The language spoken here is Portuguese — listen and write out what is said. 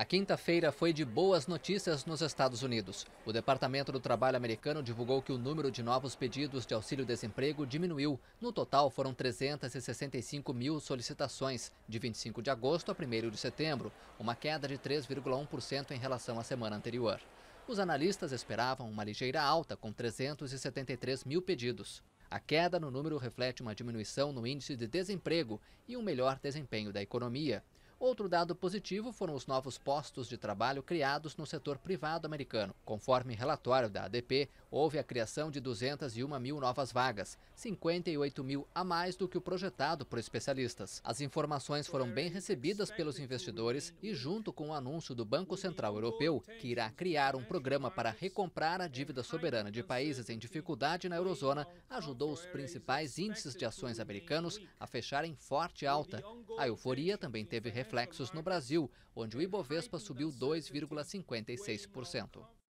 A quinta-feira foi de boas notícias nos Estados Unidos. O Departamento do Trabalho americano divulgou que o número de novos pedidos de auxílio-desemprego diminuiu. No total, foram 365 mil solicitações, de 25 de agosto a 1 de setembro, uma queda de 3,1% em relação à semana anterior. Os analistas esperavam uma ligeira alta, com 373 mil pedidos. A queda no número reflete uma diminuição no índice de desemprego e um melhor desempenho da economia. Outro dado positivo foram os novos postos de trabalho criados no setor privado americano. Conforme relatório da ADP, houve a criação de 201 mil novas vagas, 58 mil a mais do que o projetado por especialistas. As informações foram bem recebidas pelos investidores e, junto com o anúncio do Banco Central Europeu, que irá criar um programa para recomprar a dívida soberana de países em dificuldade na eurozona, ajudou os principais índices de ações americanos a fecharem forte alta. A euforia também teve reflexo reflexos no Brasil, onde o Ibovespa subiu 2,56%.